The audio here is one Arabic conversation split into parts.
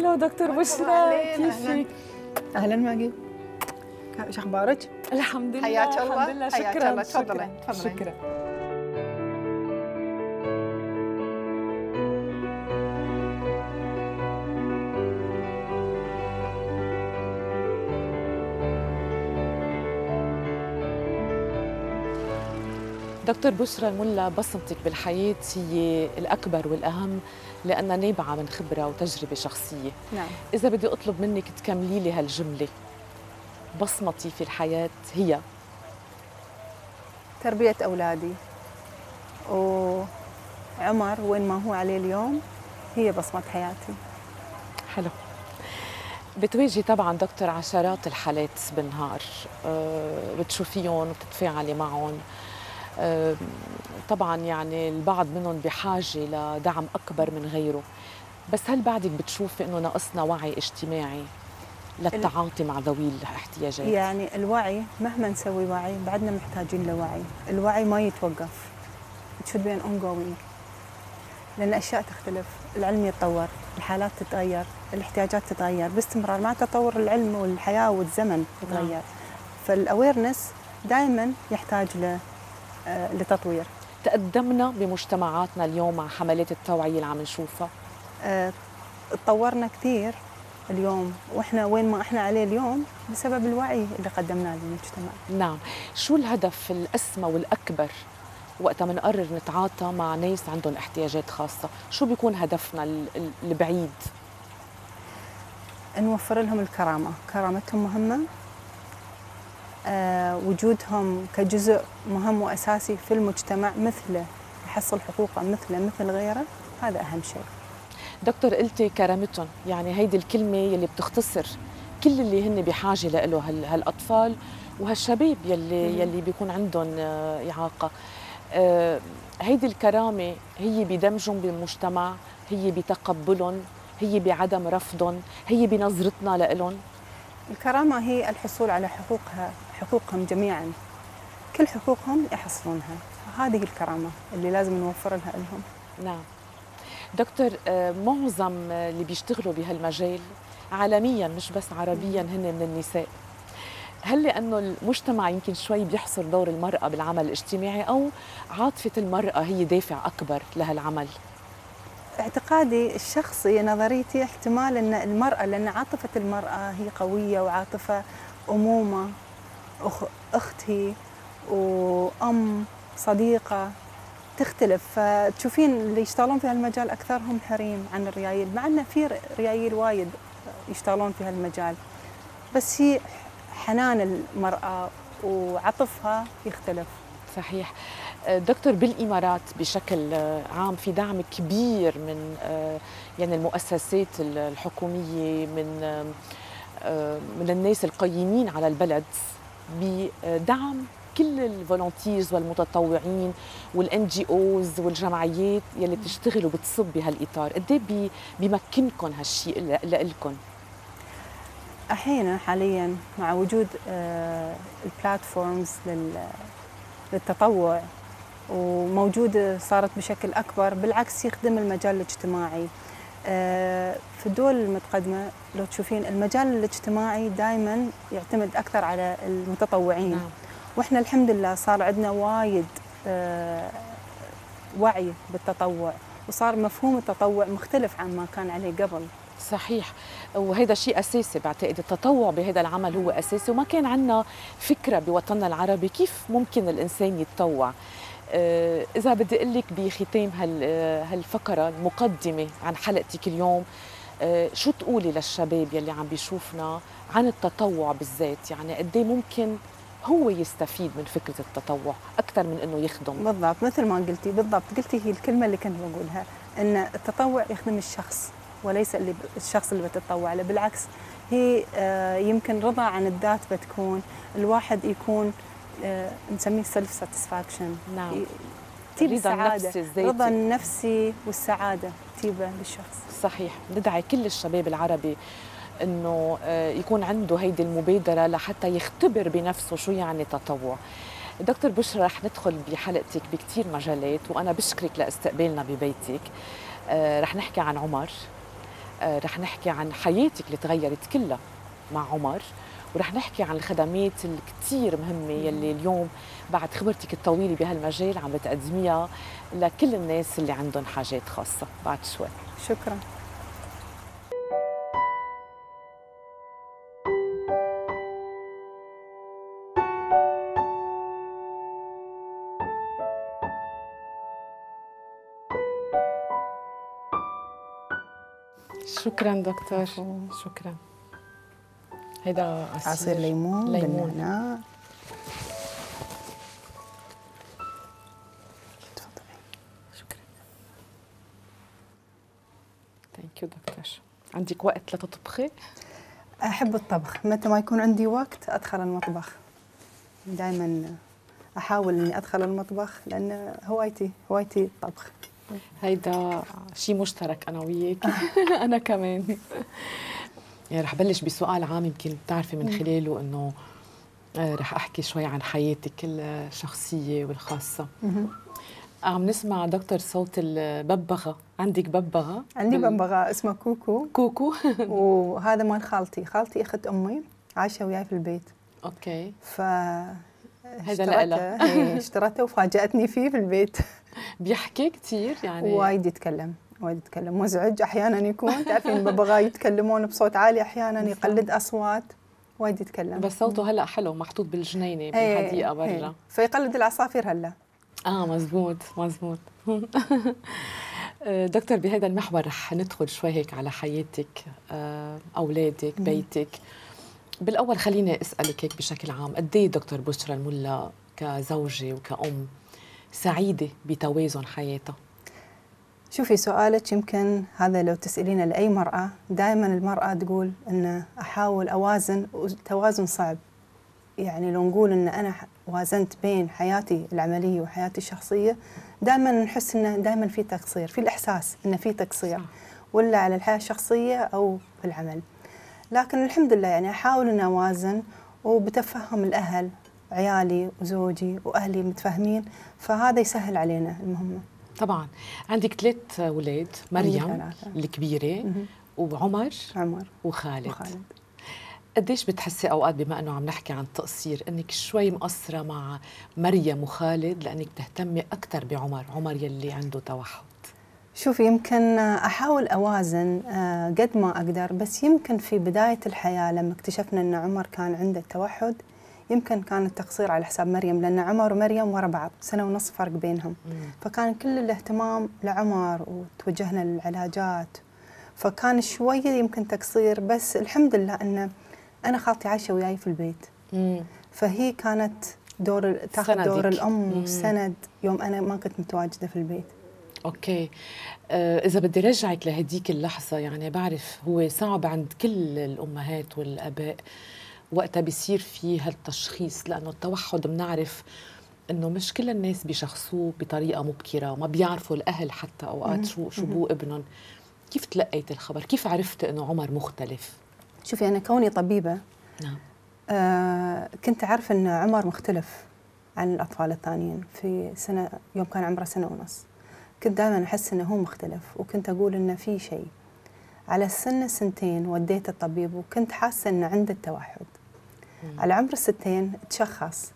هلا دكتور بشرى كيفك؟ اهلا ماجي شو اخبارك؟ الحمد لله حياك الله الحمد لله شكرا شكرا تفضلي تفضلي شكرا دكتور بشرى ملا بصمتك بالحياة هي الأكبر والأهم لأنها نابعة من خبرة وتجربة شخصية نعم. إذا بدي أطلب منك تكملي لي هالجملة بصمتي في الحياة هي تربية أولادي وعمر وين ما هو عليه اليوم هي بصمة حياتي حلو بتواجهي طبعا دكتور عشرات الحالات بالنهار أه، بتشوفيهم وبتتفاعلي معهم طبعا يعني البعض منهم بحاجه لدعم اكبر من غيره بس هل بعدك بتشوفي انه ناقصنا وعي اجتماعي للتعاطي مع ذوي الاحتياجات يعني الوعي مهما نسوي وعي بعدنا محتاجين لوعي الوعي ما يتوقف it should be an ongoing لان الاشياء تختلف العلم يتطور الحالات تتغير الاحتياجات تتغير باستمرار مع تطور العلم والحياه والزمن يتغير نعم. فالاويرنس دائما يحتاج له آه، لتطوير تقدمنا بمجتمعاتنا اليوم مع حملات التوعية اللي عم نشوفها آه، تطورنا كثير اليوم واحنا وين ما احنا عليه اليوم بسبب الوعي اللي قدمناه للمجتمع نعم شو الهدف الاسمى والاكبر وقتها بنقرر نتعاطى مع ناس عندهم احتياجات خاصه شو بيكون هدفنا البعيد نوفر لهم الكرامه كرامتهم مهمه آه، وجودهم كجزء مهم وأساسي في المجتمع مثله يحصل حقوقه مثله مثل غيره هذا أهم شيء دكتور قلتي كرامتهم يعني هيدي الكلمة يلي بتختصر كل اللي هن بحاجة له هالأطفال وهالشباب يلي مم. يلي بيكون عندهم آه، إعاقة آه، هيدي الكرامة هي بدمجهم بالمجتمع هي بتقبلهم هي بعدم رفضهم هي بنظرتنا لهم الكرامة هي الحصول على حقوقها حقوقهم جميعا كل حقوقهم يحصلونها هذه الكرامة اللي لازم نوفر لها لهم نعم دكتور آه، معظم اللي بيشتغلوا بهالمجال عالميا مش بس عربيا هن من النساء هل لانه المجتمع يمكن شوي بيحصر دور المراه بالعمل الاجتماعي او عاطفه المراه هي دافع اكبر لهالعمل؟ اعتقادي الشخصي نظريتي احتمال ان المراه لان عاطفه المراه هي قويه وعاطفه امومه أخ أختي وأم صديقة تختلف فتشوفين اللي يشتغلون في هالمجال أكثرهم حريم عن الريايل مع أن في ريايل وايد يشتغلون في هالمجال بس هي حنان المرأة وعطفها يختلف صحيح دكتور بالامارات بشكل عام في دعم كبير من يعني المؤسسات الحكوميه من من الناس القيمين على البلد بدعم كل الفولونتيرز والمتطوعين والان جي اوز والجمعيات يلي بتشتغل وبتصب بهالاطار، قد ايه بيمكنكم هالشيء لكم احيانا حاليا مع وجود آه، البلاتفورمز للتطوع وموجوده آه، صارت بشكل اكبر بالعكس يخدم المجال الاجتماعي في الدول المتقدمة لو تشوفين المجال الاجتماعي دائما يعتمد أكثر على المتطوعين نعم. وإحنا الحمد لله صار عندنا وايد آه، وعي بالتطوع وصار مفهوم التطوع مختلف عن ما كان عليه قبل صحيح وهذا شيء اساسي بعتقد التطوع بهذا العمل هو اساسي وما كان عندنا فكره بوطننا العربي كيف ممكن الانسان يتطوع آه، إذا بدي أقول لك بختام آه، هالفقرة المقدمة عن حلقتك اليوم آه، شو تقولي للشباب يلي عم بيشوفنا عن التطوع بالذات يعني قد إيه ممكن هو يستفيد من فكرة التطوع أكثر من أنه يخدم بالضبط مثل ما قلتي بالضبط قلتي هي الكلمة اللي كنت بقولها أن التطوع يخدم الشخص وليس اللي الشخص اللي بتتطوع له بالعكس هي يمكن رضا عن الذات بتكون الواحد يكون آه، نسميه سيلف ساتسفاكشن نعم تجيب السعادة رضا النفسي والسعادة تيبه للشخص صحيح ندعي كل الشباب العربي انه آه، يكون عنده هيدي المبادرة لحتى يختبر بنفسه شو يعني تطوع دكتور بشرى رح ندخل بحلقتك بكثير مجالات وانا بشكرك لاستقبالنا ببيتك آه، رح نحكي عن عمر رح نحكي عن حياتك اللي تغيرت كلها مع عمر ورح نحكي عن الخدمات الكتير مهمة يلي اليوم بعد خبرتك الطويلة بهالمجال عم بتقدميها لكل الناس اللي عندهم حاجات خاصة بعد شوي شكراً شكرا دكتور شكرا هيدا عصير, عصير ليمون, ليمون. بالنعناع تفضلي شكرا ثانك يو دكتور عندك وقت لتطبخي؟ أحب الطبخ متى ما يكون عندي وقت أدخل المطبخ دائما أحاول إني أدخل المطبخ لأن هوايتي هوايتي الطبخ هيدا شيء مشترك أنا وياك أنا كمان يعني رح بلش بسؤال عام يمكن بتعرفي من خلاله انه آه، رح احكي شوي عن حياتك الشخصيه والخاصه عم نسمع دكتور صوت الببغاء عندك ببغاء عندي بال... ببغاء اسمه كوكو كوكو وهذا مال خالتي خالتي اخت امي عايشه وياي في البيت اوكي ف هذا اشترته وفاجاتني فيه في البيت بيحكي كثير يعني وايد يتكلم وايد يتكلم مزعج احيانا يكون تعرفين ببغاء يتكلمون بصوت عالي احيانا يقلد اصوات وايد يتكلم بس صوته هلا حلو محطوط بالجنينه إيه، بالحديقه إيه، برا إيه. فيقلد العصافير هلا اه مزبوط مزبوط دكتور بهذا المحور رح ندخل شوي هيك على حياتك آه، اولادك بيتك بالاول خليني اسالك هيك بشكل عام قد ايه دكتور بشرى الملا كزوجه وكأم سعيده بتوازن حياتها شوفي سؤالك يمكن هذا لو تسألينه لأي مرأة دائما المرأة تقول أن أحاول أوازن والتوازن صعب يعني لو نقول أن أنا وازنت بين حياتي العملية وحياتي الشخصية دائما نحس أنه دائما في تقصير في الإحساس أنه في تقصير ولا على الحياة الشخصية أو في العمل لكن الحمد لله يعني أحاول أن أوازن وبتفهم الأهل عيالي وزوجي وأهلي متفاهمين فهذا يسهل علينا المهمة طبعا عندك ثلاث اولاد مريم الكبيره وعمر عمر وخالد, وخالد. قديش بتحسي اوقات بما انه عم نحكي عن تقصير انك شوي مقصره مع مريم وخالد لانك بتهتمي اكثر بعمر عمر يلي عنده توحد شوف يمكن احاول اوازن آه، قد ما اقدر بس يمكن في بدايه الحياه لما اكتشفنا ان عمر كان عنده التوحد يمكن كان التقصير على حساب مريم لأن عمر ومريم ورا بعض سنة ونص فرق بينهم فكان كل الاهتمام لعمر وتوجهنا للعلاجات فكان شوية يمكن تقصير بس الحمد لله أنه أنا خالتي عايشة وياي في البيت فهي كانت دور تاخذ دور الأم والسند يوم أنا ما كنت متواجدة في البيت اوكي آه، اذا بدي رجعك لهديك اللحظه يعني بعرف هو صعب عند كل الامهات والاباء وقتها بيصير في هالتشخيص لانه التوحد بنعرف انه مش كل الناس بيشخصوه بطريقه مبكره وما بيعرفوا الاهل حتى اوقات شو شو بو ابنهم كيف تلقيت الخبر كيف عرفت انه عمر مختلف شوفي انا كوني طبيبه نعم آه كنت أعرف أن عمر مختلف عن الأطفال الثانيين في سنة يوم كان عمره سنة ونص كنت دائما أحس أنه هو مختلف وكنت أقول أنه في شيء على السنة سنتين وديت الطبيب وكنت حاسة أنه عنده التوحد على عمر الستين تشخص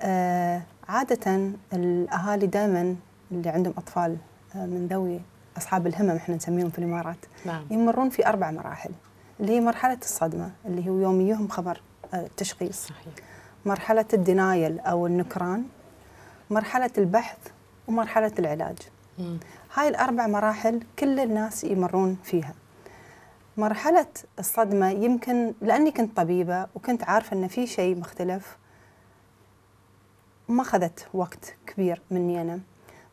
آه، عادة الأهالي دائما اللي عندهم أطفال آه، من ذوي أصحاب الهمم احنا نسميهم في الإمارات نعم. يمرون في أربع مراحل اللي هي مرحلة الصدمة اللي هو يوم يجيهم خبر آه، التشخيص صحيح. مرحلة الدنايل أو النكران مرحلة البحث ومرحلة العلاج مم. هاي الأربع مراحل كل الناس يمرون فيها مرحلة الصدمة يمكن لأني كنت طبيبة وكنت عارفة أن في شيء مختلف ما أخذت وقت كبير مني أنا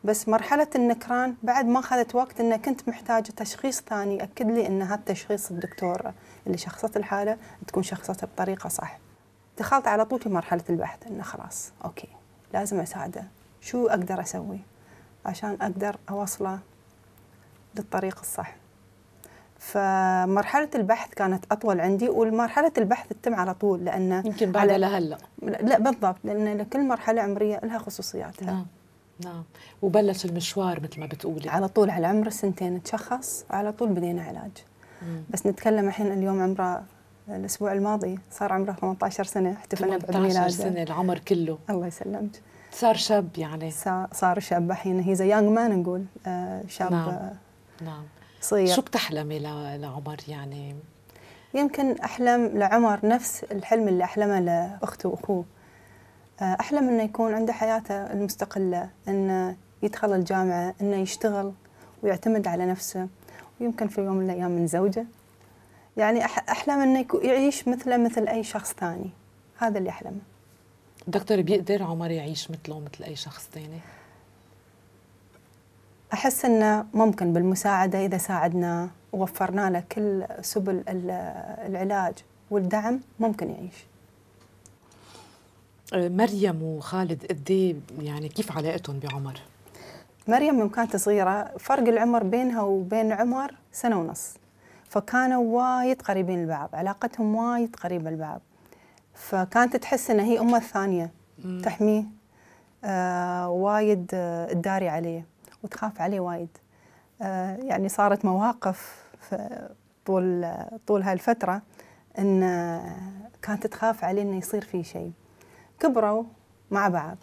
بس مرحلة النكران بعد ما أخذت وقت أن كنت محتاجة تشخيص ثاني يأكد لي أن هذا تشخيص الدكتور اللي شخصت الحالة تكون شخصتها بطريقة صح دخلت على طول في مرحلة البحث أنه خلاص أوكي لازم أساعده شو أقدر أسوي عشان أقدر أوصله للطريق الصح فمرحلة البحث كانت أطول عندي ومرحله البحث تتم على طول لأنه يمكن بعدها لهلا لا بالضبط لأن كل مرحلة عمرية لها خصوصياتها نعم نعم وبلش المشوار مثل ما بتقولي على طول على عمر السنتين تشخص على طول بدينا علاج مم. بس نتكلم الحين اليوم عمره الأسبوع الماضي صار عمره 18 سنة احتفلنا بعيد 18 سنة العمر كله الله يسلمك صار شاب يعني صار شاب الحين هي زي يانج مان نقول آه شاب نعم. آه نعم صغير شو بتحلمي لعمر يعني؟ يمكن أحلم لعمر نفس الحلم اللي أحلمه لأخته وأخوه آه، أحلم أنه يكون عنده حياته المستقلة أنه يدخل الجامعة أنه يشتغل ويعتمد على نفسه ويمكن في يوم من الأيام من زوجة يعني أحلم أنه يعيش مثله مثل أي شخص ثاني هذا اللي أحلمه دكتور بيقدر عمر يعيش مثله مثل أي شخص ثاني؟ أحس أنه ممكن بالمساعدة إذا ساعدنا ووفرنا له كل سبل العلاج والدعم ممكن يعيش مريم وخالد قد إيه يعني كيف علاقتهم بعمر؟ مريم يوم كانت صغيرة فرق العمر بينها وبين عمر سنة ونص فكانوا وايد قريبين لبعض علاقتهم وايد قريبة لبعض فكانت تحس إن هي أمها الثانية تحميه آه وايد تداري عليه وتخاف عليه وايد آه، يعني صارت مواقف طول طول هالفتره ان آه، كانت تخاف عليه انه يصير فيه شيء كبروا مع بعض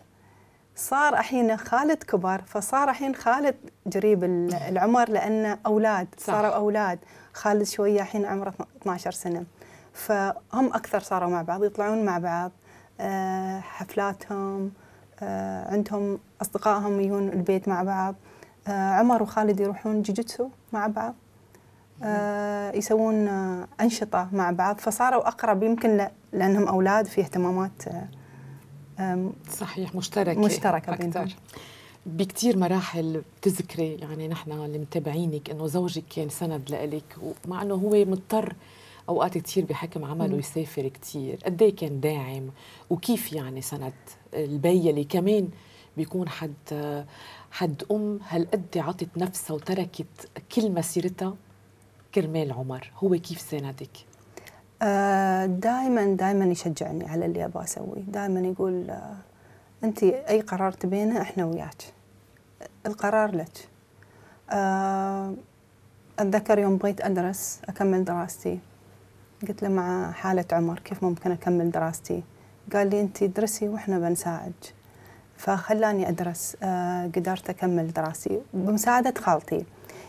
صار الحين خالد كبر فصار الحين خالد قريب العمر لان اولاد صح. صاروا اولاد خالد شويه الحين عمره 12 سنه فهم اكثر صاروا مع بعض يطلعون مع بعض آه، حفلاتهم عندهم اصدقائهم يجون البيت مع بعض آه، عمر وخالد يروحون جوجيتسو مع بعض آه، يسوون آه، أنشطة مع بعض فصاروا أقرب يمكن لأنهم أولاد في اهتمامات صحيح مشتركة مشتركة بينهم بكثير مراحل بتذكري يعني نحن اللي متابعينك انه زوجك كان يعني سند لإلك ومع انه هو مضطر اوقات كثير بحكم عمله م. يسافر كثير قد ايه كان داعم وكيف يعني سند البي اللي كمان بيكون حد حد أم هالقد عطت نفسها وتركت كل مسيرتها كرمال عمر هو كيف ساندك؟ آه دائما دائما يشجعني على اللي ابغى اسويه، دائما يقول آه انت اي قرار تبينه احنا وياك. القرار لك. آه اتذكر يوم بغيت ادرس اكمل دراستي قلت له مع حالة عمر كيف ممكن اكمل دراستي؟ قال لي انت درسي واحنا بنساعدك. فخلاني أدرس آه، قدرت أكمل دراستي بمساعدة خالتي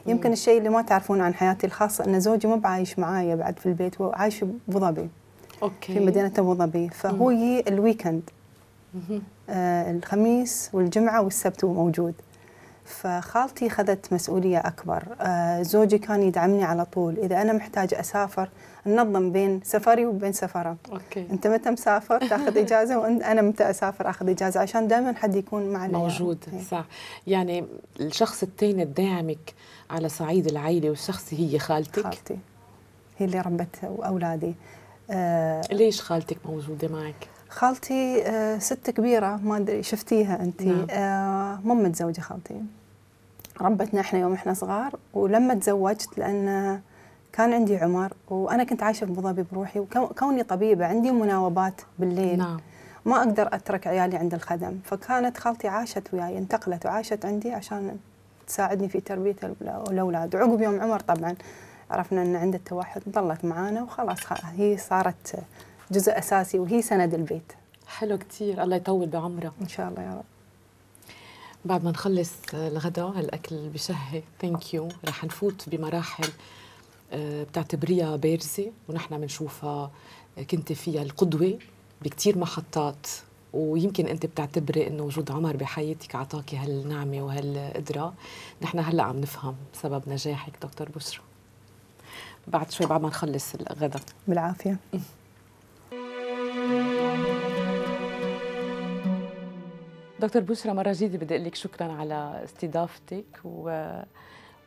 يمكن الشيء اللي ما تعرفونه عن حياتي الخاصة أن زوجي مو بعايش معايا بعد في البيت هو عايش بأبو ظبي أوكي. في مدينة أبو ظبي فهو يجي الويكند آه الخميس والجمعة والسبت هو موجود فخالتي خذت مسؤولية أكبر آه، زوجي كان يدعمني على طول إذا أنا محتاجة أسافر ننظم بين سفري وبين سفره أوكي. أنت متى مسافر تاخذ إجازة وأنا متى أسافر أخذ إجازة عشان دائما حد يكون معنا موجود يعني. صح يعني الشخص الثاني الداعمك على صعيد العائلة والشخصي هي خالتك خالتي هي اللي ربت أولادي آه ليش خالتك موجودة معك؟ خالتي آه، ست كبيرة ما أدري شفتيها أنت نعم. آه، مو مم متزوجة خالتي ربتنا احنا يوم احنا صغار ولما تزوجت لان كان عندي عمر وانا كنت عايشه في ابو بروحي وكوني طبيبه عندي مناوبات بالليل نعم. ما اقدر اترك عيالي عند الخدم فكانت خالتي عاشت وياي انتقلت وعاشت عندي عشان تساعدني في تربيه الاولاد وعقب يوم عمر طبعا عرفنا ان عنده التوحد ظلت معانا وخلاص هي صارت جزء اساسي وهي سند البيت حلو كثير الله يطول بعمره ان شاء الله يا رب بعد ما نخلص الغداء هالاكل بشهي ثانك يو رح نفوت بمراحل آه، بتعتبريها بارزه ونحن بنشوفها آه، كنت فيها القدوه بكثير محطات ويمكن انت بتعتبري انه وجود عمر بحياتك اعطاكي هالنعمه وهالقدره نحن هلا عم نفهم سبب نجاحك دكتور بشرى بعد شوي بعد ما نخلص الغداء بالعافيه دكتور بشرى مرة جديدة بدي أقول لك شكرا على استضافتك و...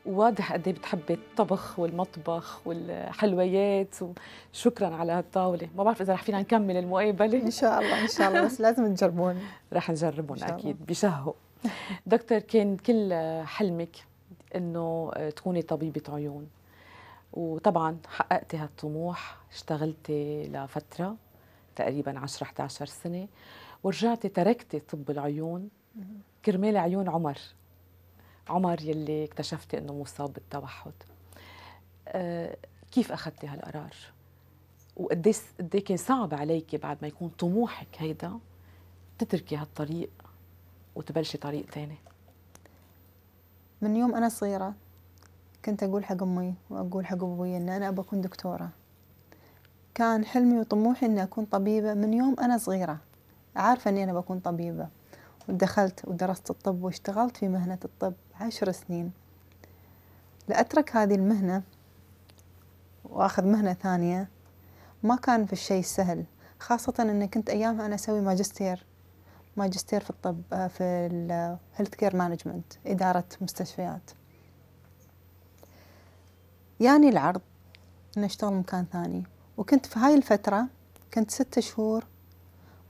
وواضح قد ايه بتحبي الطبخ والمطبخ والحلويات وشكرا على هالطاوله ما بعرف اذا رح فينا نكمل المقابله ان شاء الله ان شاء الله بس لازم تجربون رح نجربون اكيد بشهق دكتور كان كل حلمك انه تكوني طبيبه عيون وطبعا حققتي هالطموح اشتغلتي لفتره تقريبا 10 11 سنه ورجعتي تركتي طب العيون كرمال عيون عمر عمر يلي اكتشفتي انه مصاب بالتوحد آه، كيف اخذتي هالقرار وقديش إيه قد إيه كان صعب عليكي بعد ما يكون طموحك هيدا تتركي هالطريق وتبلشي طريق ثاني من يوم انا صغيره كنت اقول حق امي واقول حق ابوي ان انا ابغى اكون دكتوره كان حلمي وطموحي اني اكون طبيبه من يوم انا صغيره عارفة أني أنا بكون طبيبة ودخلت ودرست الطب واشتغلت في مهنة الطب عشر سنين لأترك هذه المهنة وأخذ مهنة ثانية ما كان في الشيء سهل خاصة أني كنت أيامها أنا أسوي ماجستير ماجستير في الطب آه، في الهيلث كير مانجمنت إدارة مستشفيات يعني العرض أن أشتغل مكان ثاني وكنت في هاي الفترة كنت ستة شهور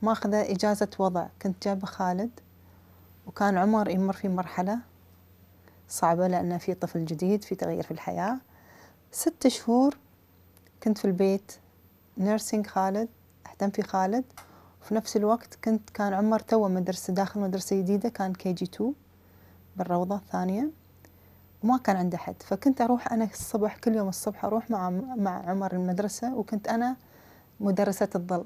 ماخذة إجازة وضع كنت جابة خالد وكان عمر يمر في مرحلة صعبة لأنه في طفل جديد في تغيير في الحياة ست شهور كنت في البيت نيرسينج خالد أهتم في خالد وفي نفس الوقت كنت كان عمر توه مدرسة داخل مدرسة جديدة كان كي جي تو بالروضة الثانية وما كان عنده حد فكنت أروح أنا الصبح كل يوم الصبح أروح مع مع عمر المدرسة وكنت أنا مدرسة الظل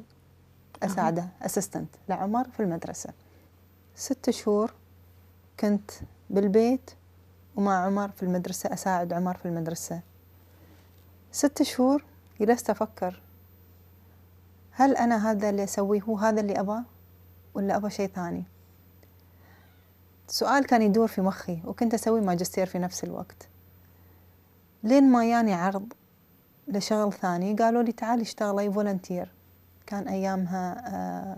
اساعده اسيستنت لعمر في المدرسه ست شهور كنت بالبيت ومع عمر في المدرسة أساعد عمر في المدرسة ست شهور جلست أفكر هل أنا هذا اللي أسويه هو هذا اللي أبغاه ولا أبغى شيء ثاني سؤال كان يدور في مخي وكنت أسوي ماجستير في نفس الوقت لين ما ياني عرض لشغل ثاني قالوا لي تعالي اشتغلي فولنتير كان أيامها آه،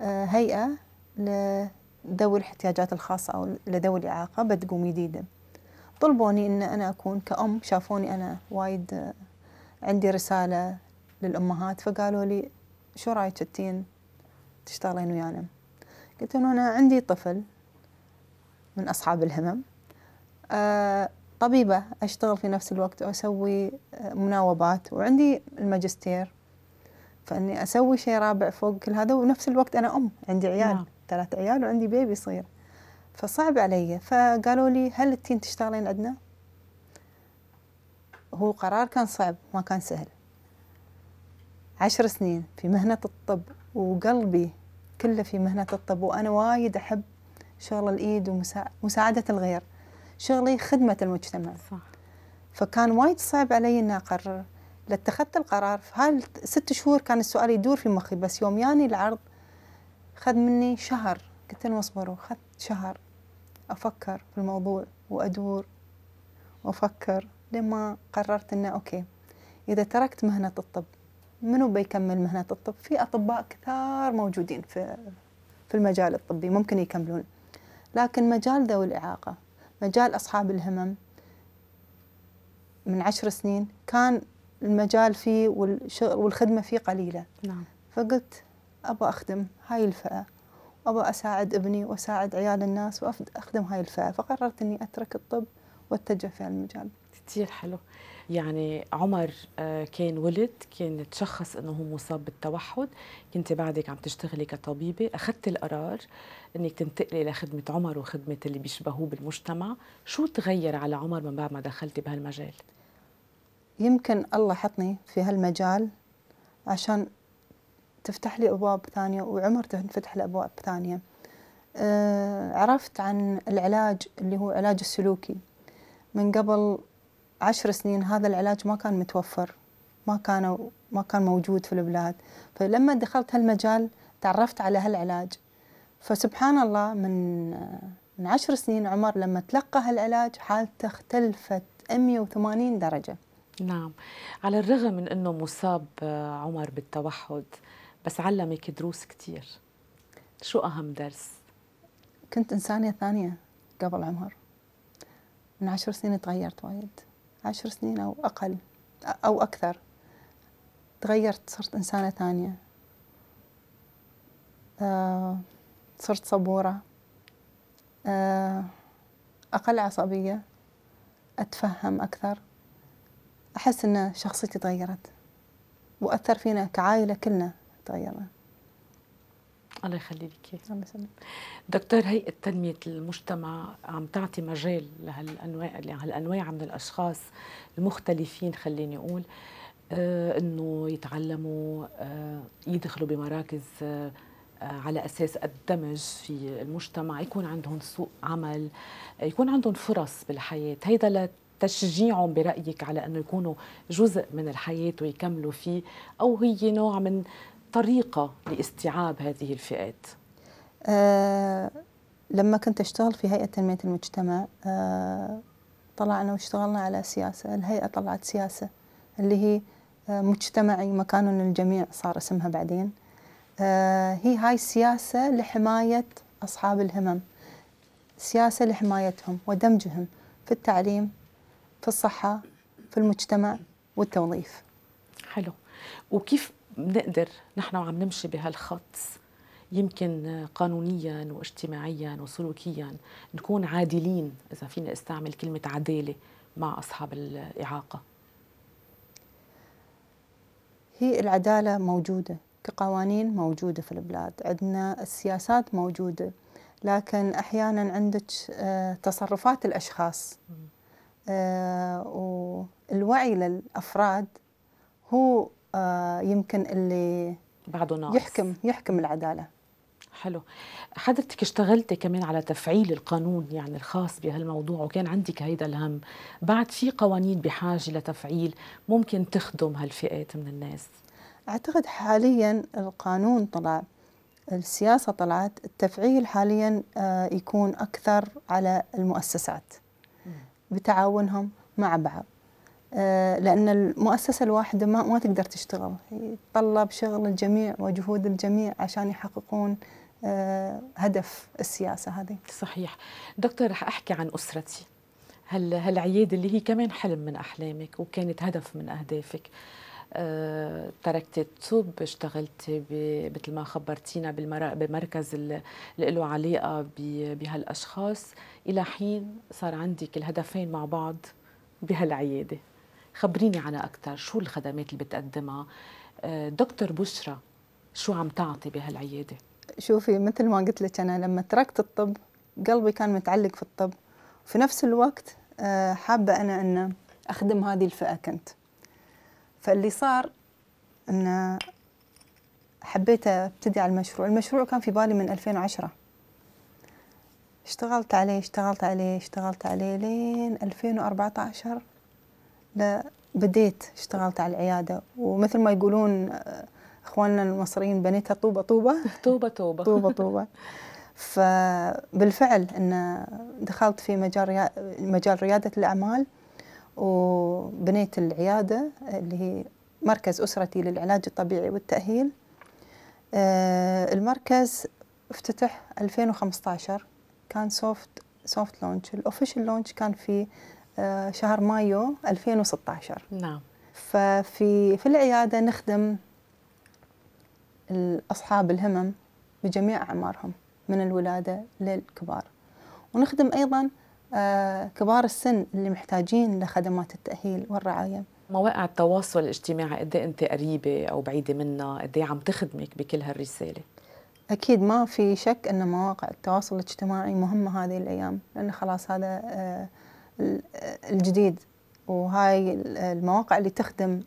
آه، هيئة لذوي الاحتياجات الخاصة أو لذوي الإعاقة بتقوم جديدة طلبوني أن أنا أكون كأم شافوني أنا وايد آه، عندي رسالة للأمهات فقالوا لي شو رايك تين تشتغلين ويانا قلت لهم أنا عندي طفل من أصحاب الهمم طبيبة أشتغل في نفس الوقت وأسوي مناوبات وعندي الماجستير فاني اسوي شيء رابع فوق كل هذا ونفس الوقت انا ام عندي عيال نعم. ثلاث عيال وعندي بيبي صغير فصعب علي فقالوا لي هل انتين تشتغلين عندنا؟ هو قرار كان صعب ما كان سهل عشر سنين في مهنة الطب وقلبي كله في مهنة الطب وأنا وايد أحب شغل الإيد ومساعدة الغير شغلي خدمة المجتمع صح. فكان وايد صعب علي أن أقرر لاتخذت القرار فهاي ست شهور كان السؤال يدور في مخي بس يوم ياني العرض خذ مني شهر قلت لهم اصبروا خذ شهر افكر في الموضوع وادور وافكر لما قررت انه اوكي اذا تركت مهنه الطب منو بيكمل مهنه الطب في اطباء كثار موجودين في في المجال الطبي ممكن يكملون لكن مجال ذوي الاعاقه مجال اصحاب الهمم من عشر سنين كان المجال فيه والخدمة فيه قليلة نعم. فقلت أبغى أخدم هاي الفئة وأبغى أساعد ابني وأساعد عيال الناس وأخدم هاي الفئة فقررت أني أترك الطب واتجه في المجال كثير حلو يعني عمر آه، كان ولد كان تشخص انه هو مصاب بالتوحد كنت بعدك عم تشتغلي كطبيبه اخذت القرار انك تنتقلي لخدمه عمر وخدمه اللي بيشبهوه بالمجتمع شو تغير على عمر من بعد ما دخلتي بهالمجال يمكن الله حطني في هالمجال عشان تفتح لي أبواب ثانية وعمر تنفتح لي أبواب ثانية أه عرفت عن العلاج اللي هو علاج السلوكي من قبل عشر سنين هذا العلاج ما كان متوفر ما كانوا ما كان موجود في البلاد فلما دخلت هالمجال تعرفت على هالعلاج فسبحان الله من من عشر سنين عمر لما تلقى هالعلاج حالته اختلفت 180 درجه نعم على الرغم من أنه مصاب آه، عمر بالتوحد بس علمك دروس كتير شو أهم درس؟ كنت إنسانة ثانية قبل عمر من عشر سنين تغيرت وايد عشر سنين أو أقل أو أكثر تغيرت صرت إنسانة ثانية آه صرت صبورة آه أقل عصبية أتفهم أكثر أحس أن شخصيتي تغيرت وأثر فينا كعائلة كلنا تغيرنا الله يخلي الله يسلمك دكتور هيئة تنمية المجتمع عم تعطي مجال لهالأنواع لهالأنواع من الأشخاص المختلفين خليني أقول آه إنه يتعلموا آه يدخلوا بمراكز آه على اساس الدمج في المجتمع يكون عندهم سوق عمل يكون عندهم فرص بالحياه هيدا تشجيعهم برأيك على أنه يكونوا جزء من الحياة ويكملوا فيه أو هي نوع من طريقة لاستيعاب هذه الفئات؟ أه لما كنت أشتغل في هيئة تنمية المجتمع أه طلعنا واشتغلنا على سياسة الهيئة طلعت سياسة اللي هي آه، مجتمعي مكان للجميع صار اسمها بعدين آه، هي هاي السياسة لحماية أصحاب الهمم سياسة لحمايتهم ودمجهم في التعليم في الصحة في المجتمع والتوظيف حلو وكيف بنقدر نحن وعم نمشي بهالخط يمكن قانونيا واجتماعيا وسلوكيا نكون عادلين اذا فينا استعمل كلمه عداله مع اصحاب الاعاقه هي العداله موجوده كقوانين موجوده في البلاد عندنا السياسات موجوده لكن احيانا عندك آه، تصرفات الاشخاص آه، والوعي للافراد هو آه، يمكن اللي بعده ناقص يحكم يحكم العداله حلو حضرتك اشتغلتي كمان على تفعيل القانون يعني الخاص بهالموضوع وكان عندك هيدا الهم بعد في قوانين بحاجة لتفعيل ممكن تخدم هالفئات من الناس أعتقد حاليا القانون طلع السياسة طلعت التفعيل حاليا آه، يكون أكثر على المؤسسات بتعاونهم مع بعض آه، لأن المؤسسة الواحدة ما, ما تقدر تشتغل يتطلب شغل الجميع وجهود الجميع عشان يحققون آه، هدف السياسة هذه صحيح دكتور رح أحكي عن أسرتي هالعيادة اللي هي كمان حلم من أحلامك وكانت هدف من أهدافك تركتي الطب اشتغلتي مثل ما خبرتينا بمركز اللي له علاقه بهالاشخاص الى حين صار عندك الهدفين مع بعض بهالعياده خبريني عنها اكثر شو الخدمات اللي بتقدمها آه، دكتور بشرى شو عم تعطي بهالعياده شوفي مثل ما قلت لك انا لما تركت الطب قلبي كان متعلق في الطب وفي نفس الوقت آه، حابه انا ان اخدم هذه الفئه كنت فاللي صار أن حبيت ابتدي على المشروع المشروع كان في بالي من 2010 اشتغلت عليه اشتغلت عليه اشتغلت عليه لين 2014 بديت اشتغلت على العيادة ومثل ما يقولون آه، اخواننا المصريين بنيتها طوبة طوبة طوبة طوبة طوبة طوبة فبالفعل ان دخلت في مجال مجال ريادة الاعمال وبنيت العيادة اللي هي مركز أسرتي للعلاج الطبيعي والتأهيل آه، المركز افتتح 2015 كان سوفت سوفت لونش الاوفيشال لونش كان في آه، شهر مايو 2016 نعم ففي في العياده نخدم اصحاب الهمم بجميع اعمارهم من الولاده للكبار ونخدم ايضا آه، كبار السن اللي محتاجين لخدمات التأهيل والرعاية مواقع التواصل الاجتماعي قد إيه انت قريبه او بعيده منها قد إيه عم تخدمك بكل هالرساله اكيد ما في شك ان مواقع التواصل الاجتماعي مهمه هذه الايام لان خلاص هذا آه، آه، الجديد وهاي المواقع اللي تخدم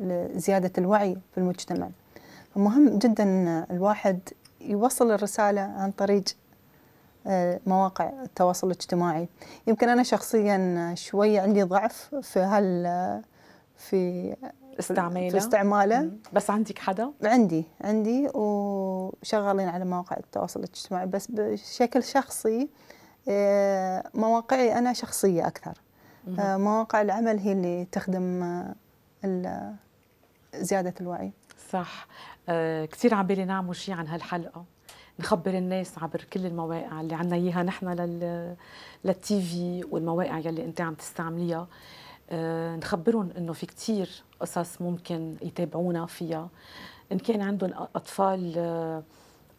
لزياده الوعي في المجتمع فمهم جدا الواحد يوصل الرساله عن طريق مواقع التواصل الاجتماعي يمكن أنا شخصيا شوي عندي ضعف في هال في استعماله في استعماله بس عندك حدا؟ عندي عندي وشغالين على مواقع التواصل الاجتماعي بس بشكل شخصي آه، مواقعي أنا شخصية أكثر آه، مواقع العمل هي اللي تخدم آه، زيادة الوعي صح كثير عم بالي نعمل شيء عن هالحلقة نخبر الناس عبر كل المواقع اللي عنا اياها نحن لل للتي في والمواقع يلي انت عم تستعمليها آه، نخبرهم انه في كتير قصص ممكن يتابعونا فيها ان كان عندهم اطفال آه،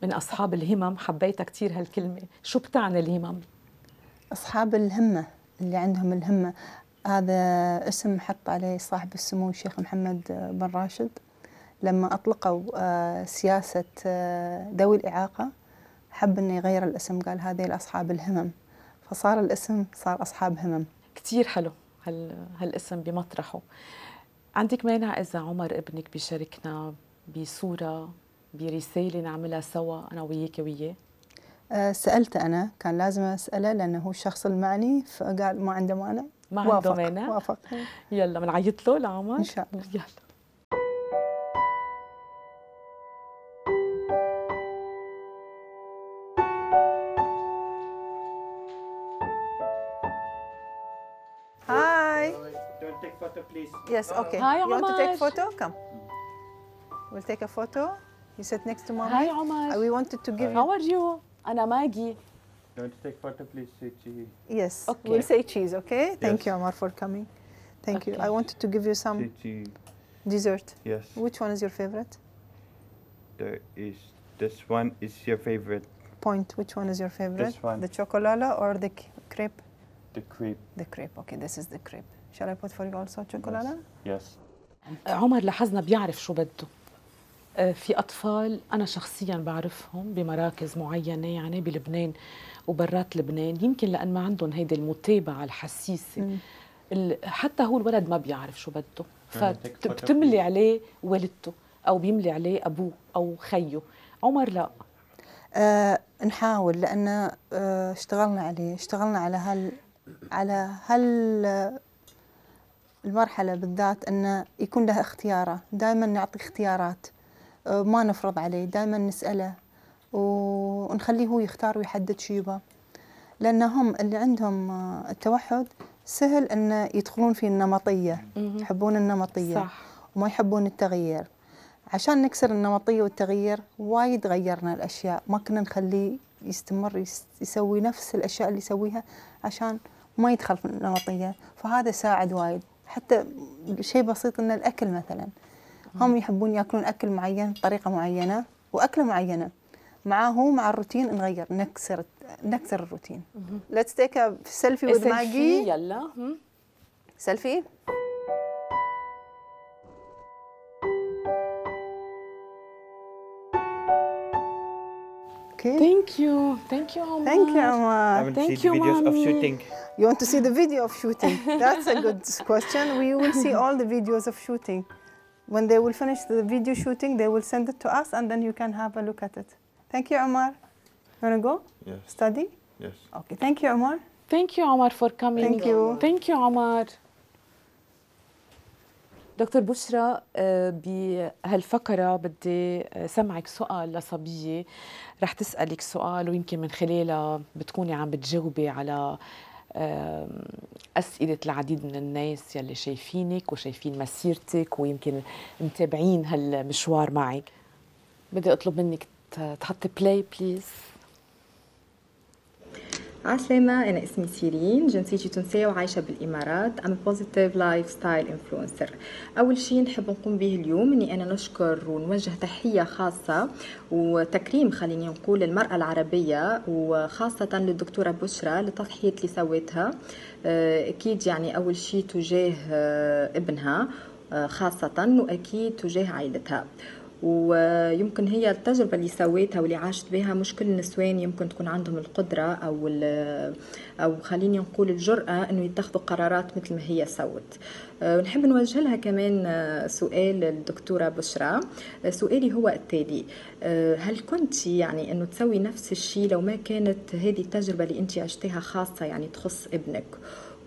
من اصحاب الهمم حبيتها كثير هالكلمه شو بتعني الهمم اصحاب الهمه اللي عندهم الهمه هذا اسم حط عليه صاحب السمو الشيخ محمد بن راشد لما أطلقوا آه، سياسة آه، ذوي الإعاقة حب إنه يغير الاسم قال هذه لأصحاب الهمم فصار الاسم صار أصحاب همم كتير حلو هال... هالاسم بمطرحه عندك مانع إذا عمر ابنك بيشاركنا بصورة برسالة نعملها سوا أنا وياك وياه آه، سألته أنا كان لازم أسأله لأنه هو الشخص المعني فقال ما عنده مانع ما عنده مانع وافق يلا بنعيط له لعمر إن شاء الله يلا Yes, uh, okay. Hi, you want to take photo? Come. We'll take a photo. You sit next to mommy. Hi, Omar. Uh, we wanted to give Hi. you... How are you? Ana Maggie. Don't take photo, please. Say cheese. Yes, okay. we'll say cheese, okay? Thank you, Omar, for coming. Thank okay. you. I wanted to give you some dessert. Yes. Which one is your favorite? There is this one is your favorite. Point. Which one is your favorite? This one. The chocolala or the crepe? The crepe. The crepe. Okay, this is the crepe. Shall I put for you also chocolate? Yes. أه، عمر لحظنا بيعرف شو بده أه، في أطفال أنا شخصيا بعرفهم بمراكز معينة يعني بلبنان وبرات لبنان يمكن لأن ما عندهم هيدي المتابعة الحسيسة حتى هو الولد ما بيعرف شو بده فبتملي عليه والدته أو بيملي عليه أبوه أو خيه عمر لا أه نحاول لأن أه، اشتغلنا عليه اشتغلنا على هال على هال المرحلة بالذات أنه يكون له اختياره دائما نعطي اختيارات آه، ما نفرض عليه دائما نسأله ونخليه هو يختار ويحدد شو يبغى لأن هم اللي عندهم آه، التوحد سهل أن يدخلون في النمطية يحبون النمطية صح. وما يحبون التغيير عشان نكسر النمطية والتغيير وايد غيرنا الأشياء ما كنا نخليه يستمر يسوي نفس الأشياء اللي يسويها عشان ما يدخل في النمطية فهذا ساعد وايد حتى شيء بسيط ان الاكل مثلا هم يحبون ياكلون اكل معين بطريقه معينه واكله معينه معاه مع الروتين نغير نكسر نكسر الروتين ليتس تيك سيلفي وذ ماجي يلا سيلفي Okay. Thank you. Thank you, Omar. Thank you, Omar. I haven't Thank seen you, videos mommy. of shooting. You want to see the video of shooting? That's a good question. We will see all the videos of shooting. When they will finish the video shooting, they will send it to us and then you can have a look at it. Thank you, Omar. You want to go? Yes. Study? Yes. Okay. Thank you, Omar. Thank you, Omar, for coming. Thank you. Thank you, Omar. دكتور بشرى بهالفقرة بدي سمعك سؤال لصبية رح تسألك سؤال ويمكن من خلالها بتكوني عم بتجاوبي على أسئلة العديد من الناس يلي شايفينك وشايفين مسيرتك ويمكن متابعين هالمشوار معك بدي أطلب منك تحطي بلاي بليز عسلامة أنا اسمي سيرين جنسيتي تونسية وعايشة بالإمارات أم بوزيتيف لايف ستايل إنفلونسر أول شيء نحب نقوم به اليوم أني أنا نشكر ونوجه تحية خاصة وتكريم خليني نقول للمرأة العربية وخاصة للدكتورة بشرى لتضحية اللي سويتها آه، أكيد يعني أول شيء تجاه آه، ابنها آه، خاصة وأكيد تجاه عائلتها ويمكن هي التجربة اللي سويتها واللي عاشت بها مش كل النسوان يمكن تكون عندهم القدرة أو أو خليني نقول الجرأة إنه يتخذوا قرارات مثل ما هي سوت آه، ونحب نوجه لها كمان آه، سؤال الدكتوره بشرى آه، سؤالي هو التالي هل كنت يعني إنه تسوي نفس الشيء لو ما كانت هذه التجربة اللي أنت عشتيها خاصة يعني تخص ابنك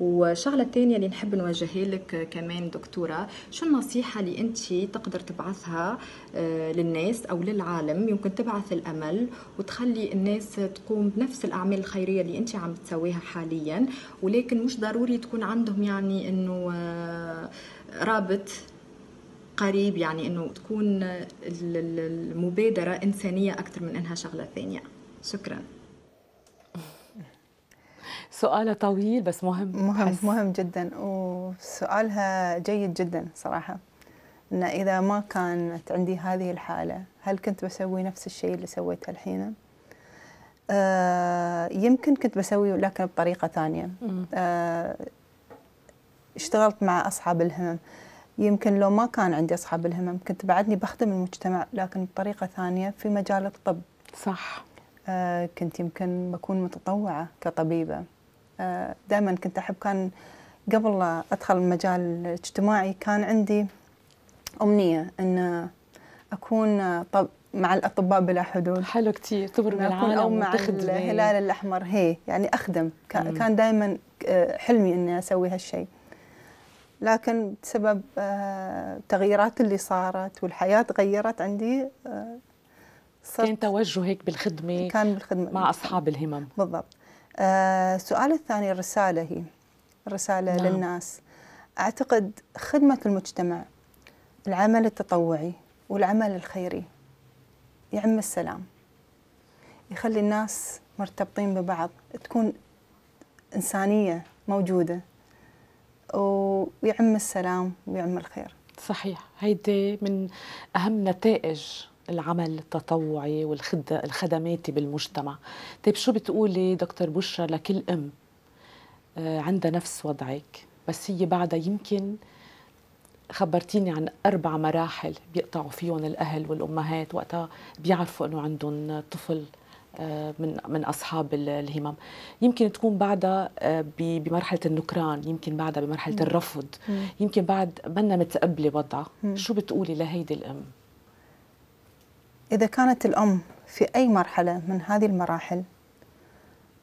والشغله الثانيه اللي نحب نوجهها لك كمان دكتوره شو النصيحه اللي انت تقدر تبعثها آه، للناس او للعالم يمكن تبعث الامل وتخلي الناس تقوم بنفس الاعمال الخيريه اللي انت عم تسويها حاليا ولكن مش ضروري تكون عندهم يعني انه آه، رابط قريب يعني انه تكون آه، المبادره انسانيه اكثر من انها شغله ثانيه شكرا سؤالها طويل بس مهم مهم حس. مهم جدا وسؤالها جيد جدا صراحة إن إذا ما كانت عندي هذه الحالة هل كنت بسوي نفس الشيء اللي سويته الحين؟ آه يمكن كنت بسوي لكن بطريقة ثانية آه اشتغلت مع أصحاب الهمم يمكن لو ما كان عندي أصحاب الهمم كنت بعدني بخدم المجتمع لكن بطريقة ثانية في مجال الطب صح آه كنت يمكن بكون متطوعة كطبيبة آه، دائما كنت أحب كان قبل أدخل المجال الاجتماعي كان عندي أمنية أن أكون طب مع الأطباء بلا حدود حلو كثير تبرم العالم أكون أو مع الهلال الأحمر هي يعني أخدم كان دائما آه، حلمي أني أسوي هالشيء لكن بسبب التغييرات آه، اللي صارت والحياة تغيرت عندي كان توجهك بالخدمة كان بالخدمة مع أصحاب الهمم بالضبط آه، السؤال الثاني الرسالة هي الرسالة نعم. للناس أعتقد خدمة المجتمع العمل التطوعي والعمل الخيري يعم السلام يخلي الناس مرتبطين ببعض تكون إنسانية موجودة ويعم السلام ويعم الخير صحيح هيدي من أهم نتائج العمل التطوعي والخدماتي بالمجتمع طيب شو بتقولي دكتور بشرى لكل أم آه، عندها نفس وضعك بس هي بعدها يمكن خبرتيني عن أربع مراحل بيقطعوا فيهم الأهل والأمهات وقتها بيعرفوا أنه عندهم طفل آه، من من اصحاب الهمم يمكن تكون بعدها آه، بمرحله النكران يمكن بعدها بمرحله الرفض يمكن بعد منا متقبله وضعها شو بتقولي لهيدي الام إذا كانت الأم في أي مرحلة من هذه المراحل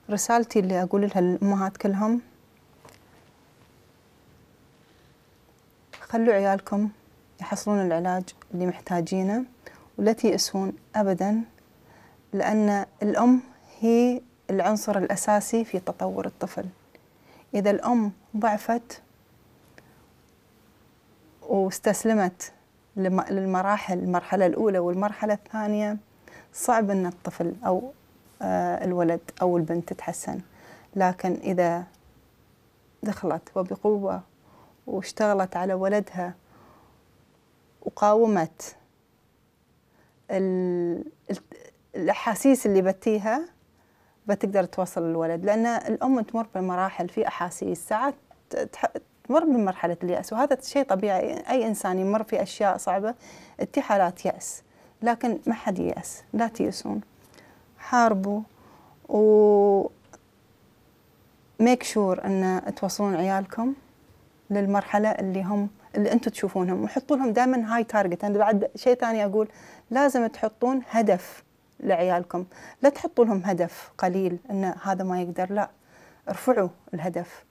رسالتي اللي أقول لها للأمهات كلهم خلوا عيالكم يحصلون العلاج اللي محتاجينه ولا تيأسون أبدا لأن الأم هي العنصر الأساسي في تطور الطفل إذا الأم ضعفت واستسلمت للمراحل المرحلة الأولى والمرحلة الثانية صعب أن الطفل أو آه، الولد أو البنت تتحسن لكن إذا دخلت وبقوة واشتغلت على ولدها وقاومت الأحاسيس اللي بتيها بتقدر توصل للولد لأن الأم تمر بمراحل في أحاسيس ساعات تمر بمرحلة اليأس وهذا شيء طبيعي أي إنسان يمر في أشياء صعبة تي حالات يأس لكن ما حد ييأس لا تيأسون حاربوا و ميك شور ان توصلون عيالكم للمرحله اللي هم اللي انتم تشوفونهم وحطوا لهم دائما هاي تارجت انا بعد شيء ثاني اقول لازم تحطون هدف لعيالكم لا تحطوا لهم هدف قليل ان هذا ما يقدر لا ارفعوا الهدف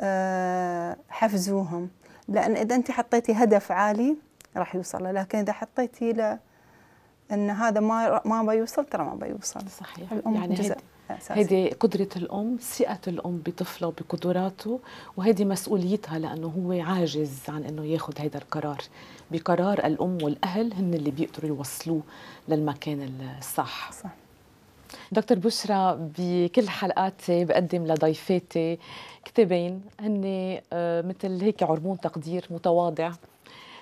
آه، حفزوهم لأن إذا أنت حطيتي هدف عالي راح يوصل لكن إذا حطيتي له أن هذا ما ما بيوصل ترى ما بيوصل صحيح الأم يعني جزء هيدي قدرة الأم ثقة الأم بطفله وبقدراته وهيدي مسؤوليتها لأنه هو عاجز عن أنه ياخذ هذا القرار بقرار الأم والأهل هن اللي بيقدروا يوصلوه للمكان الصح صح. دكتور بشرى بكل حلقاتي بقدم لضيفاتي كتابين هن آه، مثل هيك عربون تقدير متواضع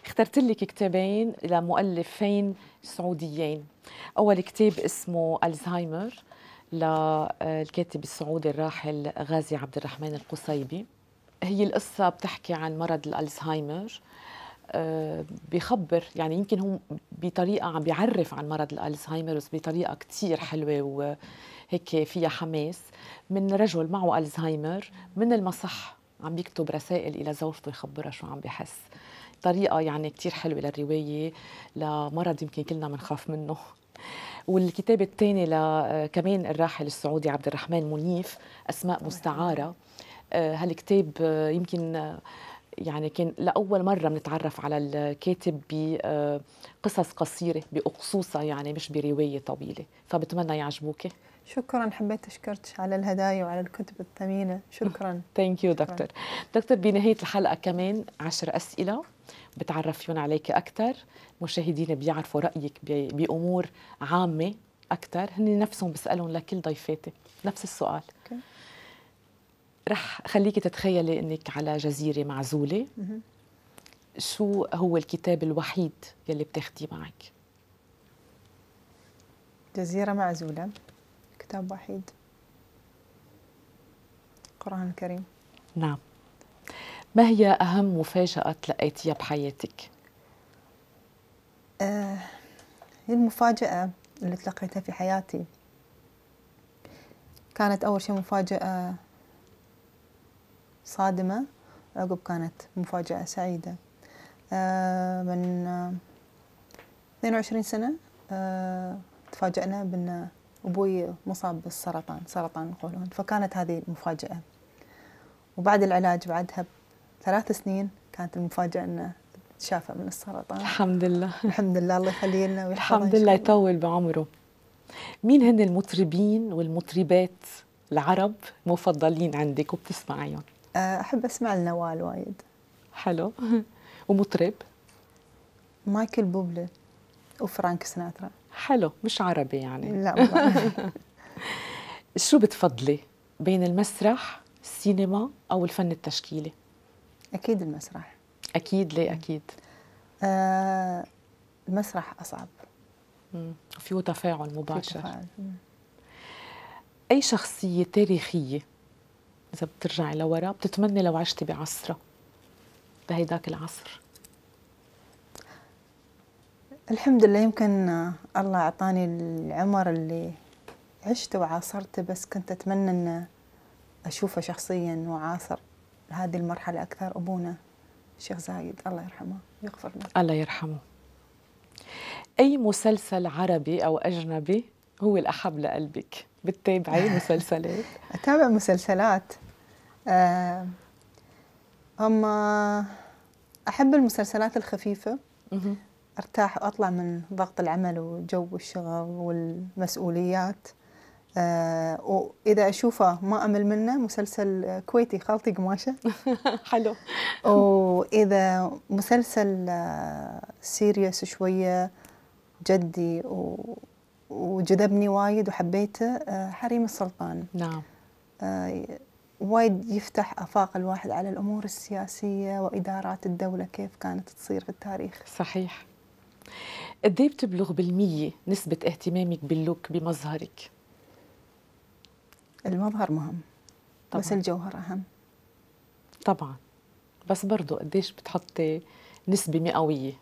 اخترت لك كتابين لمؤلفين سعوديين اول كتاب اسمه الزهايمر للكاتب آه، السعودي الراحل غازي عبد الرحمن القصيبي هي القصة بتحكي عن مرض الألزهايمر آه، بخبر يعني يمكن هو بطريقه عم بيعرف عن مرض الالزهايمر بطريقه كثير حلوه وهيك فيها حماس من رجل معه الزهايمر من المصح عم بيكتب رسائل الى زوجته يخبرها شو عم بحس طريقه يعني كثير حلوه للروايه لمرض يمكن كلنا بنخاف منه والكتاب الثاني لكمان آه، الراحل السعودي عبد الرحمن منيف اسماء مستعاره آه، هالكتاب يمكن يعني كان لأول مرة بنتعرف على الكاتب بقصص آه، قصيرة بأقصوصة يعني مش برواية طويلة فبتمنى يعجبوك شكرا حبيت أشكرك على الهدايا وعلى الكتب الثمينة شكرا ثانك يو دكتور دكتور بنهاية الحلقة كمان عشر أسئلة بتعرف فيهم عليك أكثر مشاهدين بيعرفوا رأيك بأمور عامة أكثر هن نفسهم بسالهم لكل ضيفاتي نفس السؤال okay. رح خليكي تتخيلي انك على جزيره معزوله شو هو الكتاب الوحيد يلي بتاخدي معك جزيره معزوله كتاب وحيد القران الكريم نعم ما هي اهم مفاجاه تلقيتيها بحياتك آه هي المفاجاه اللي تلقيتها في حياتي كانت اول شيء مفاجاه صادمة عقب كانت مفاجأة سعيدة آه، من 22 آه، سنة آه، تفاجأنا بأن أبوي مصاب بالسرطان سرطان القولون فكانت هذه المفاجأة وبعد العلاج بعدها ثلاث سنين كانت المفاجأة أنه تشافى من السرطان الحمد لله الحمد لله الله يخلي لنا الحمد لله يطول بعمره مين هن المطربين والمطربات العرب مفضلين عندك وبتسمعيهم آه، أحب أسمع لنوال وايد حلو ومطرب مايكل بوبلي وفرانك سناترا حلو مش عربي يعني لا شو بتفضلي بين المسرح السينما او الفن التشكيلي اكيد المسرح اكيد ليه اكيد آه المسرح اصعب فيه تفاعل مباشر فيه تفاعل. اي شخصيه تاريخيه إذا بترجعي لورا بتتمني لو عشتي بعصرها بهيداك العصر الحمد لله يمكن الله أعطاني العمر اللي عشته وعاصرته بس كنت أتمنى أن أشوفه شخصيا وعاصر هذه المرحلة أكثر أبونا الشيخ زايد الله يرحمه ويغفر له الله يرحمه أي مسلسل عربي أو أجنبي هو الأحب لقلبك؟ بتتابعي مسلسلات؟ أتابع مسلسلات آه اما أحب المسلسلات الخفيفة أرتاح وأطلع من ضغط العمل وجو الشغل والمسؤوليات آه وإذا أشوفه ما أمل منه مسلسل كويتي خالتي قماشة حلو وإذا مسلسل آه، سيريس شوية جدي وجذبني وايد وحبيته آه، حريم السلطان نعم آه، وايد يفتح افاق الواحد على الامور السياسيه وادارات الدوله كيف كانت تصير في التاريخ صحيح قد ايه بتبلغ بالمية نسبة اهتمامك باللوك بمظهرك؟ المظهر مهم طبعا. بس الجوهر أهم طبعا بس برضو قديش بتحطي نسبة مئوية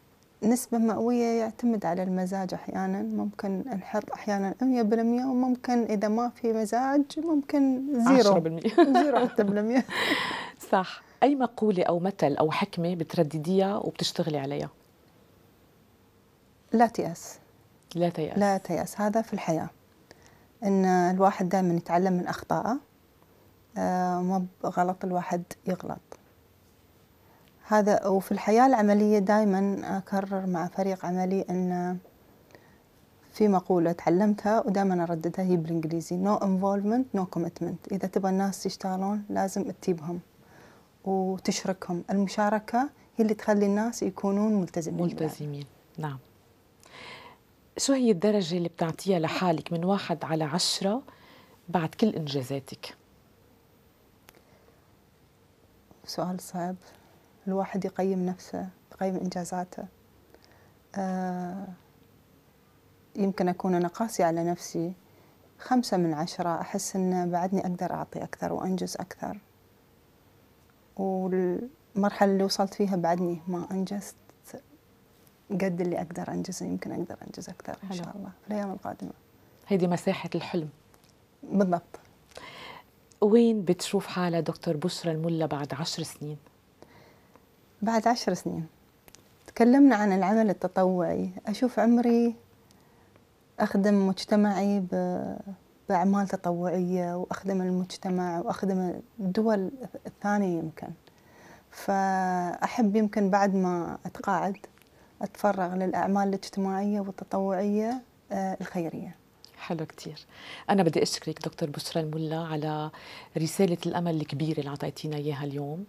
نسبة مئوية يعتمد على المزاج أحيانا ممكن نحط أحيانا 100% وممكن إذا ما في مزاج ممكن زيرو 10% زيرو حتى بالمية صح أي مقولة أو مثل أو حكمة بتردديها وبتشتغلي عليها؟ لا تيأس لا تيأس لا تيأس هذا في الحياة إن الواحد دائما يتعلم من أخطائه آه ما غلط الواحد يغلط هذا وفي الحياة العملية دائما أكرر مع فريق عملي أن في مقولة تعلمتها ودائما أرددها هي بالإنجليزي no involvement no commitment إذا تبغى الناس يشتغلون لازم تجيبهم وتشركهم المشاركة هي اللي تخلي الناس يكونون ملتزمين ملتزمين بقى. نعم شو هي الدرجة اللي بتعطيها لحالك من واحد على عشرة بعد كل إنجازاتك؟ سؤال صعب الواحد يقيم نفسه يقيم إنجازاته آه يمكن أكون أنا قاسية على نفسي خمسة من عشرة أحس أن بعدني أقدر أعطي أكثر وأنجز أكثر والمرحلة اللي وصلت فيها بعدني ما أنجزت قد اللي أقدر أنجزه يمكن أقدر أنجز أكثر إن شاء الله في الأيام القادمة هذه مساحة الحلم بالضبط وين بتشوف حالها دكتور بشرى الملا بعد عشر سنين؟ بعد عشر سنين تكلمنا عن العمل التطوعي أشوف عمري أخدم مجتمعي بأعمال تطوعية وأخدم المجتمع وأخدم الدول الثانية يمكن فأحب يمكن بعد ما أتقاعد أتفرغ للأعمال الاجتماعية والتطوعية آه، الخيرية حلو كتير أنا بدي أشكرك دكتور بشرى الملا على رسالة الأمل الكبيرة اللي أعطيتينا إياها اليوم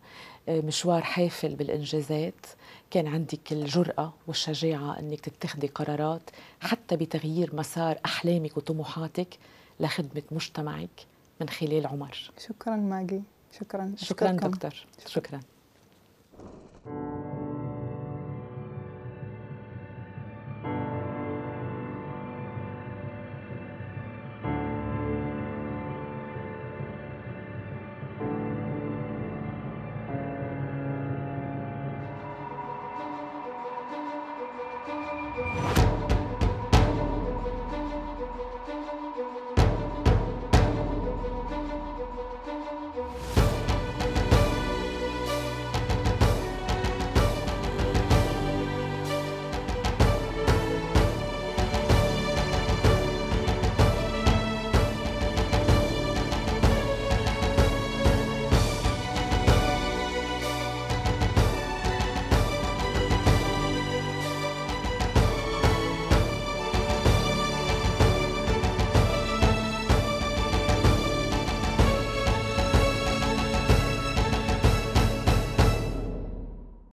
آه، مشوار حافل بالإنجازات كان عندك الجرأة والشجاعة أنك تتخذي قرارات حتى بتغيير مسار أحلامك وطموحاتك لخدمة مجتمعك من خلال عمر شكرا ماجي شكرا شكرا دكتور شكرا, شكرا.